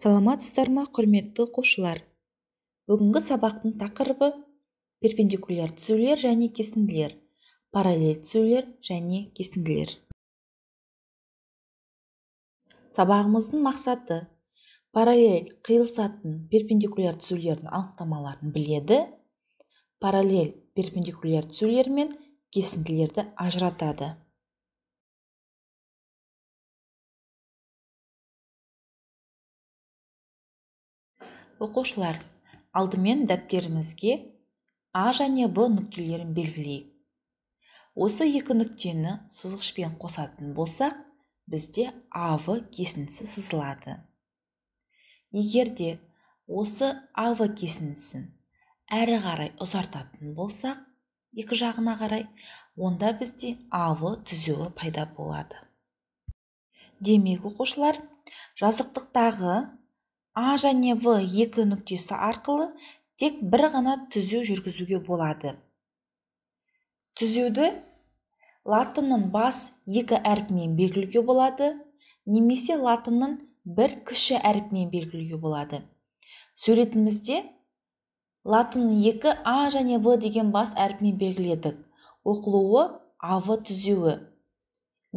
саламатсыздар ма құрметті оқушылар бүгінгі сабақтың тақырыбы перпендикуляр түзулер және кесінділер параллель түзулер және кесінділер сабағымыздың мақсаты параллель қиылысатын перпендикуляр түзулердің анықтамаларын біледі параллель перпендикуляр түзулер мен кесінділерді ажыратады оқушылар алдымен дәптерімізге а және б нүктелерін белгілейік осы екі нүктені сызғышпен қосатын болсақ бізде ав кесіндісі сызылады егер де осы ав кесіндісін әрі қарай ұзартатын болсақ екі жағына қарай онда бізде ав түзуі пайда болады демек оқушылар жазықтықтағы а және в екі нүктесі арқылы тек бір ғана түзу жүргізуге болады түзеуді латынның бас екі әрпімен белгілеуге болады немесе латынның бір кіші әріпмен белгілеуге болады суретімізде латынның екі а және в деген бас әрпімен белгіледік оқылуы ав түзеуі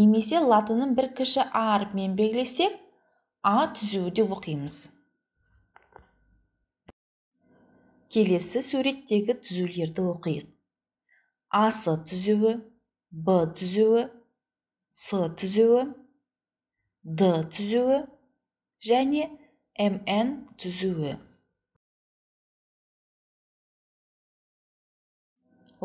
немесе латынның бір кіші а әрпімен белгілесек а түзуі деп оқимыз келесі суреттегі түзулерді оқиық асы түзуі б түзуі с түзуі д түзуі және мн түзуі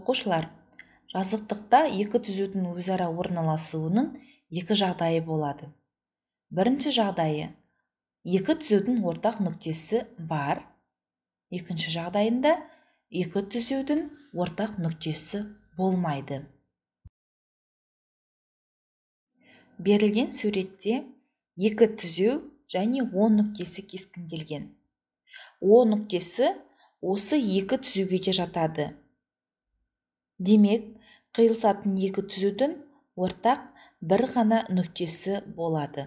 оқушылар жазықтықта екі түзудің өзара орналасуының екі жағдайы болады бірінші жағдайы екі түзудің ортақ нүктесі бар екінші жағдайында екі түзеудің ортақ нүктесі болмайды берілген суретте екі түзеу және о нүктесі кескінделген о нүктесі осы екі түзеуге де жатады демек қиылысатын екі түзудің ортақ бір ғана нүктесі болады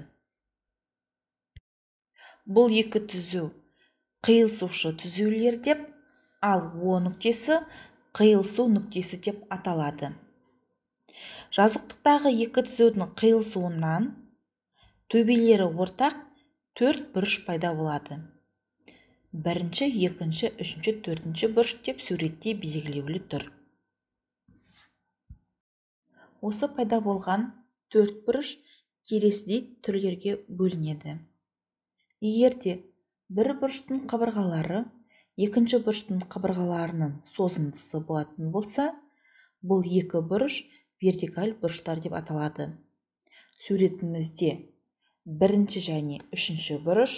бұл екі түзу қиылысушы түзулер деп ал о нүктесі қиылысу нүктесі деп аталады жазықтықтағы екі түзудің қиылысуынан төбелері ортақ төрт бұрыш пайда болады бірінші екінші үшінші төртінші бұрыш деп суретте белгілеулі тұр осы пайда болған төрт бұрыш келесідей түрлерге бөлінеді егер бір бұрыштың қабырғалары екінші бұрыштың қабырғаларының созындысы болатын болса бұл екі бұрыш вертикаль бұрыштар деп аталады суретімізде бірінші және үшінші бұрыш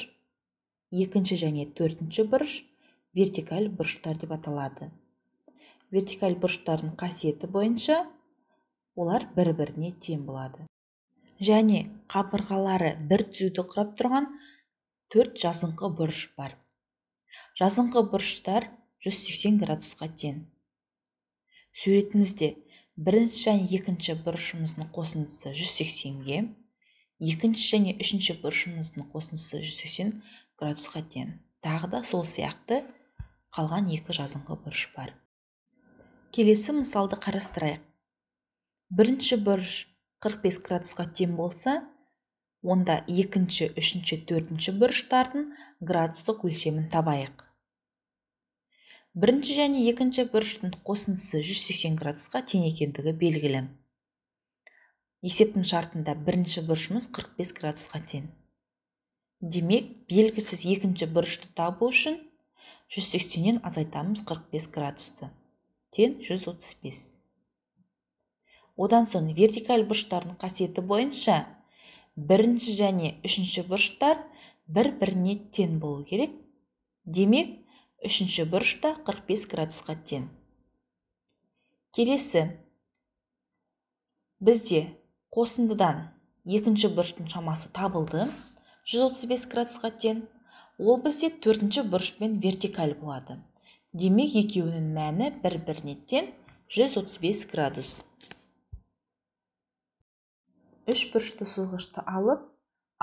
екінші және төртінші бұрыш вертикаль бұрыштар деп аталады вертикаль бұрыштардың қасиеті бойынша олар бір біріне тең болады және қабырғалары бір түзуді құрап тұрған төрт жасыңқы бұрыш бар жасыңқы бұрыштар 180 градусқа тең суретімізде бірінші және екінші бұрышымыздың қосындысы 180-ге екінші және үшінші бұрышымыздың қосындысы 180 градусқа тең тағы да сол сияқты қалған екі жазыңқы бұрыш бар келесі мысалды қарастырайық бірінші бұрыш 45 градусқа тең болса онда екінші үшінші төртінші бұрыштардың градустық өлшемін табайық бірінші және екінші бұрыштың қосындысы 180 градусқа тең екендігі белгілі есептің шартында бірінші бұрышымыз 45 градусқа тең демек белгісіз екінші бұрышты табу үшін 180-нен азайтамыз 45 градусты тең 135 одан соң вертикаль бұрыштардың қасиеті бойынша бірінші және үшінші бұрыштар бір біріне тең болу керек демек үшінші бұрышта 45 градусқа тең келесі бізде қосындыдан екінші бұрыштың шамасы табылды 135 градусқа тең ол бізде төртінші бұрышпен вертикаль болады демек екеуінің мәні бір біріне тең 135 градус үш бұрышты сызғышты алып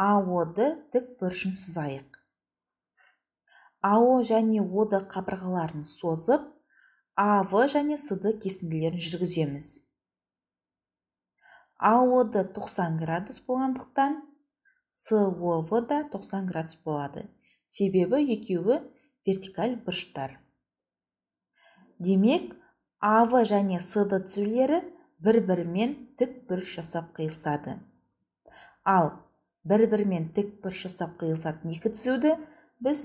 АО-ды тік бұрышын сызайық ао және од қабырғаларын созып ав және сд кесінділерін жүргіземіз АО-ды 90 градус болғандықтан сов да 90 градус болады себебі екеуі вертикаль бұрыштар демек ав және сд түзулері бір бірімен тік бұрыш жасап қиылысады ал бір бірімен тік бұрыш жасап қиылысатын екі түзуді біз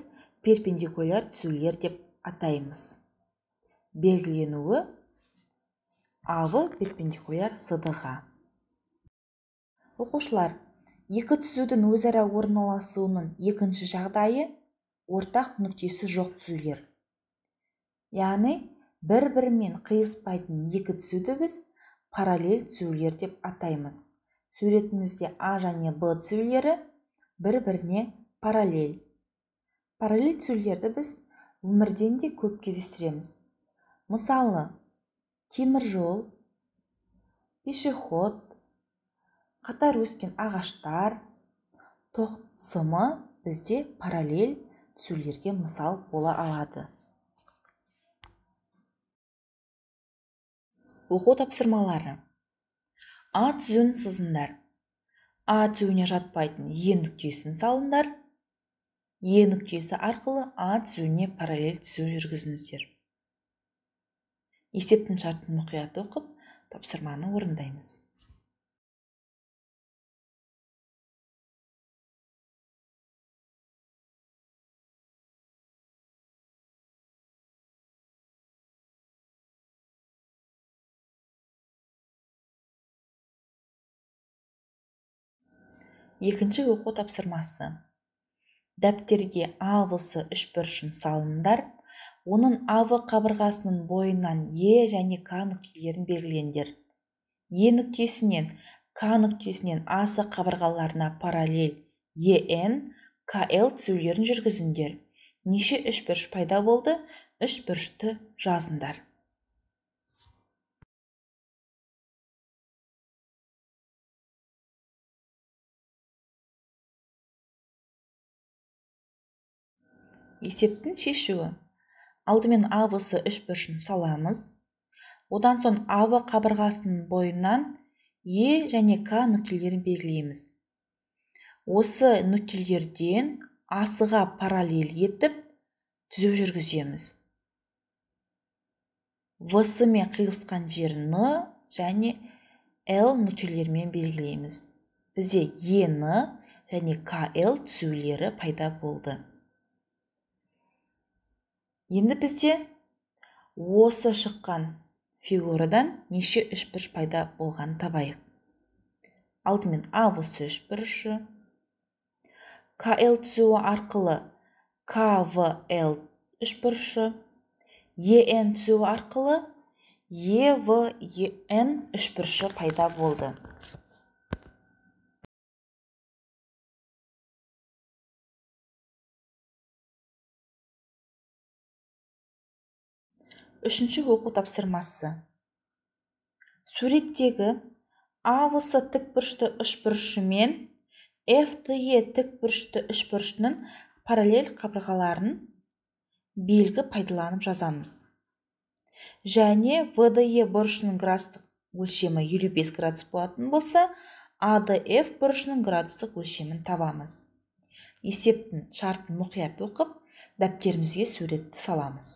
перпендикуляр түзулер деп атаймыз белгіленуі авы перпендикуляр сдға оқушылар екі түзудің өзара орналасуының екінші жағдайы ортақ нүктесі жоқ түзулер яғни бір бірімен қиыспайтын екі түзуді біз параллель түзулер деп атаймыз суретімізде а және б түзулері бір біріне параллель параллель түзулерді біз өмірден де көп кездестіреміз мысалы темір жол, пешеход қатар өскен ағаштар сымы бізде параллель түзулерге мысал бола алады оқу тапсырмалары а түзуін сызыңдар а түзуіне жатпайтын е нүктесін салыңдар е нүктесі арқылы а түзуіне параллель түзу жүргізіңіздер есептің шартын мұқият оқып тапсырманы орындаймыз екінші оқу тапсырмасы дәптерге с үшбұрышын салыңдар оның в қабырғасының бойынан е және к нүктелерін белгілеңдер е нүктесінен к нүктесінен асы қабырғаларына параллель ен кл түзулерін жүргізіңдер неше үшбұрыш пайда болды үшбұрышты жазыңдар есептің шешуі алдымен үш үшбұрышын саламыз одан соң ав қабырғасының бойынан е және к нүктелерін белгілейміз осы нүктелерден асыға параллель етіп түзеу жүргіземіз мен қиылысқан жерін н және л нүктелерімен белгілейміз бізде е Н және кл түзулері пайда болды енді бізде осы шыққан фигурадан неше үшбұрыш пайда болғанын табайық алдымен осы үшбұрышы кл түзуі арқылы квл үшбұрышы ен түзуі арқылы ЕВН үшбұрышы пайда болды үшінші оқу тапсырмасы суреттегі авс тікбұрышты үшбұрышы мен фте тікбұрышты үшбұрышының параллель қабырғаларын белгі пайдаланып жазамыз және вде бұрышының градустық өлшемі елу бес градус болатын болса адф бұрышының градустық өлшемін табамыз есептің шартын мұқият оқып дәптерімізге суретті саламыз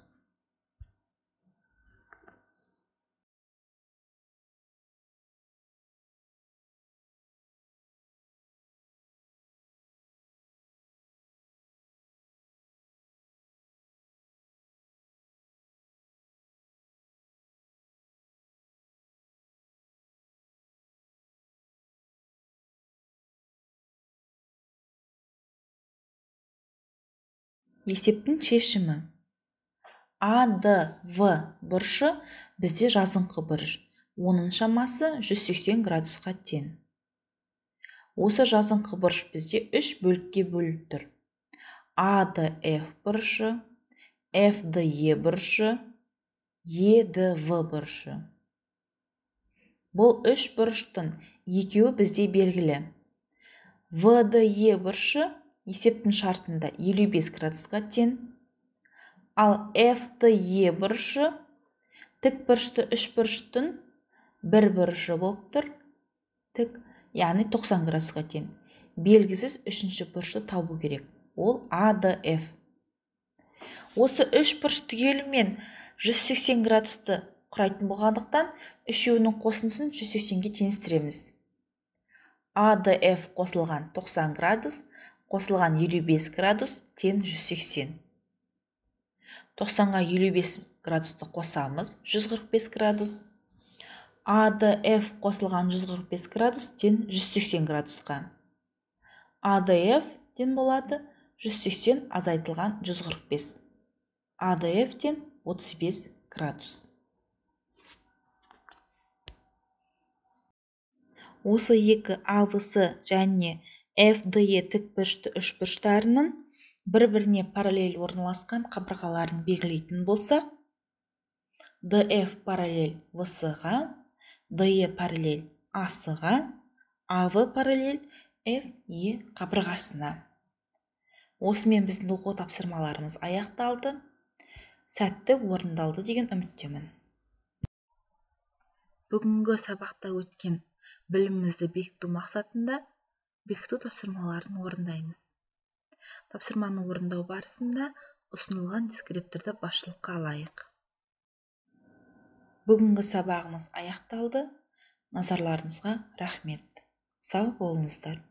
есептің шешімі а д в бұрышы бізде жазыңқы бұрыш оның шамасы 180 градусқа тең осы жазыңқы бұрыш бізде үш бөлікке бөліп тұр а д ф бұрышы ф д е бұрышы е д в бұрышы бұл үш бұрыштың екеуі бізде белгілі Е бұрышы есептің шартында 55 градусқа тен ал FTE бұрышы тік бұрышты үш бұрыштың бір бұрышы болып тұр тік яғни 90 градусқа тен. белгісіз үшінші бұрышты табу керек ол ADF осы үш бұрыш түгелімен 180 градусты құрайтын болғандықтан үшеуінің қосынсын 180-ге теңестіреміз ADF қосылған 90 градус қосылған 55 градус тен 180. 90-ға 55 градусты қосамыз, 145 градус. А, Д, қосылған 145 градус тен 180 градусқа. А, Д, Ф тең болады 180 азайтылған 145. А, Д, Ф 35 градус. Осы екі АВС және fd тікбұрышты e, үшбұрыштарының бір біріне параллель орналасқан қабырғаларын белгілейтін болсақ df параллель vs ға de параллель ас ға av параллель fe қабырғасына осымен біздің оқу тапсырмаларымыз аяқталды сәтті орындалды деген үміттемін бүгінгі сабақта өткен білімімізді бекіту мақсатында бекіту тапсырмаларын орындаймыз тапсырманы орындау барысында ұсынылған дескрипторды басшылыққа алайық бүгінгі сабағымыз аяқталды назарларыңызға рахмет сау болыңыздар